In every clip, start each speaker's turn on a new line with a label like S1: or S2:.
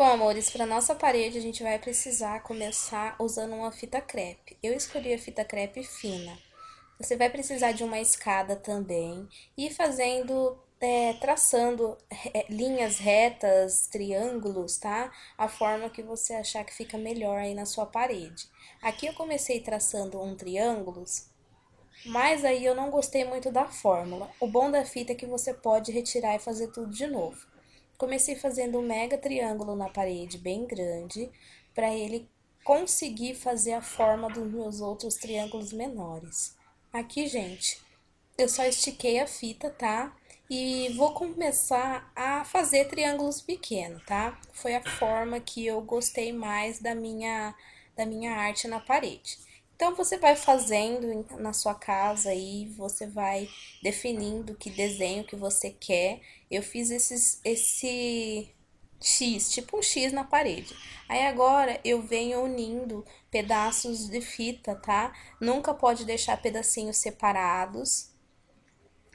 S1: Bom, amores, para nossa parede a gente vai precisar começar usando uma fita crepe. Eu escolhi a fita crepe fina. Você vai precisar de uma escada também e fazendo, é, traçando é, linhas retas, triângulos, tá? A forma que você achar que fica melhor aí na sua parede. Aqui eu comecei traçando um triângulo, mas aí eu não gostei muito da fórmula. O bom da fita é que você pode retirar e fazer tudo de novo. Comecei fazendo um mega triângulo na parede, bem grande, para ele conseguir fazer a forma dos meus outros triângulos menores. Aqui, gente, eu só estiquei a fita, tá? E vou começar a fazer triângulos pequenos, tá? Foi a forma que eu gostei mais da minha, da minha arte na parede. Então você vai fazendo na sua casa aí, você vai definindo que desenho que você quer. Eu fiz esses, esse X, tipo um X na parede. Aí agora eu venho unindo pedaços de fita, tá? Nunca pode deixar pedacinhos separados,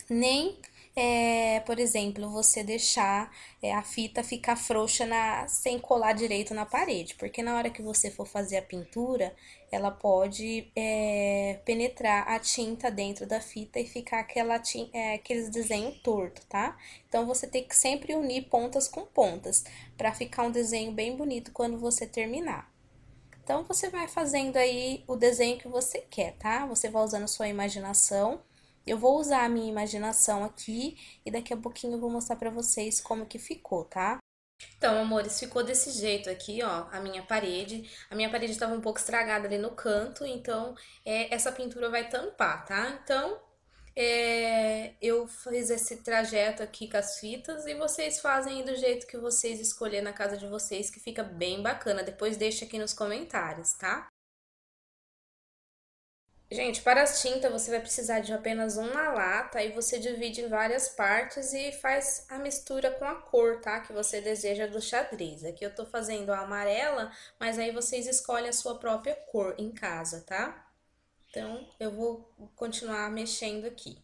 S1: nem é, por exemplo, você deixar é, a fita ficar frouxa na, sem colar direito na parede, porque na hora que você for fazer a pintura, ela pode é, penetrar a tinta dentro da fita e ficar aquela tinta, é, aqueles desenho torto, tá? Então você tem que sempre unir pontas com pontas para ficar um desenho bem bonito quando você terminar. Então você vai fazendo aí o desenho que você quer, tá? Você vai usando sua imaginação eu vou usar a minha imaginação aqui e daqui a pouquinho eu vou mostrar para vocês como que ficou, tá? Então, amores, ficou desse jeito aqui, ó, a minha parede. A minha parede estava um pouco estragada ali no canto, então é, essa pintura vai tampar, tá? Então, é, eu fiz esse trajeto aqui com as fitas e vocês fazem do jeito que vocês escolherem na casa de vocês, que fica bem bacana. Depois deixa aqui nos comentários, tá? Gente, para as tintas você vai precisar de apenas uma lata e você divide em várias partes e faz a mistura com a cor, tá? Que você deseja do xadrez. Aqui eu tô fazendo a amarela, mas aí vocês escolhem a sua própria cor em casa, tá? Então, eu vou continuar mexendo aqui.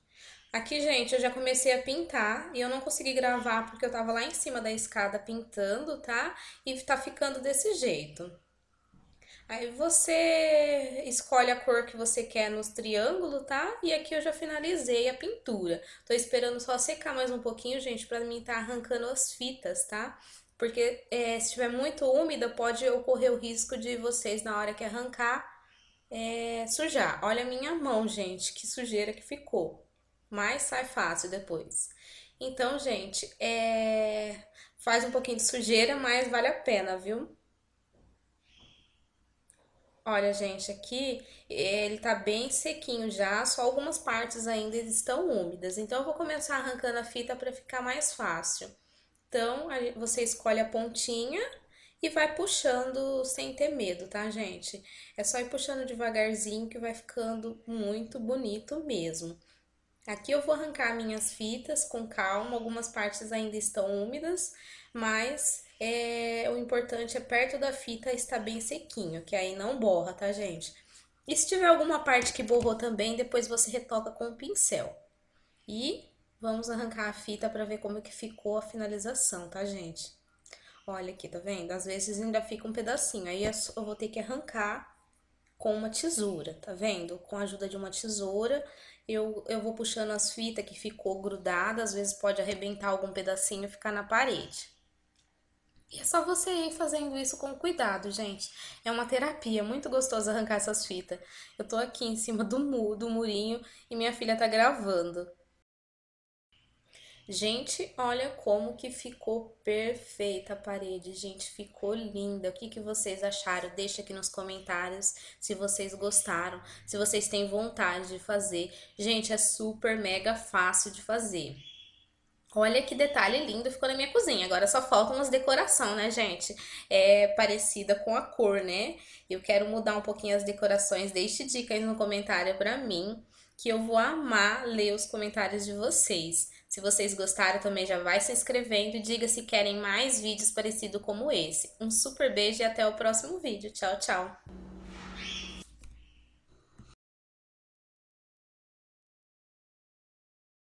S1: Aqui, gente, eu já comecei a pintar e eu não consegui gravar porque eu tava lá em cima da escada pintando, tá? E tá ficando desse jeito. Aí você escolhe a cor que você quer nos triângulos, tá? E aqui eu já finalizei a pintura. Tô esperando só secar mais um pouquinho, gente, pra mim tá arrancando as fitas, tá? Porque é, se tiver muito úmida, pode ocorrer o risco de vocês, na hora que arrancar, é, sujar. Olha a minha mão, gente, que sujeira que ficou. Mas sai fácil depois. Então, gente, é... faz um pouquinho de sujeira, mas vale a pena, viu? Olha, gente, aqui ele tá bem sequinho já, só algumas partes ainda estão úmidas. Então, eu vou começar arrancando a fita para ficar mais fácil. Então, você escolhe a pontinha e vai puxando sem ter medo, tá, gente? É só ir puxando devagarzinho que vai ficando muito bonito mesmo. Aqui eu vou arrancar minhas fitas com calma, algumas partes ainda estão úmidas, mas é, o importante é perto da fita estar bem sequinho, que aí não borra, tá, gente? E se tiver alguma parte que borrou também, depois você retoca com o pincel. E vamos arrancar a fita para ver como que ficou a finalização, tá, gente? Olha aqui, tá vendo? Às vezes ainda fica um pedacinho, aí é eu vou ter que arrancar com uma tesoura, tá vendo? Com a ajuda de uma tesoura, eu, eu vou puxando as fitas que ficou grudada, às vezes pode arrebentar algum pedacinho e ficar na parede. E é só você ir fazendo isso com cuidado, gente. É uma terapia, muito gostoso arrancar essas fitas. Eu tô aqui em cima do, mu do murinho e minha filha tá gravando. Gente, olha como que ficou perfeita a parede, gente, ficou linda. O que, que vocês acharam? Deixa aqui nos comentários se vocês gostaram, se vocês têm vontade de fazer. Gente, é super mega fácil de fazer. Olha que detalhe lindo ficou na minha cozinha. Agora só faltam umas decoração, né, gente? É parecida com a cor, né? Eu quero mudar um pouquinho as decorações. Deixe dicas no comentário para mim, que eu vou amar ler os comentários de vocês. Se vocês gostaram, também já vai se inscrevendo e diga se querem mais vídeos parecidos como esse. Um super beijo e até o próximo vídeo. Tchau, tchau!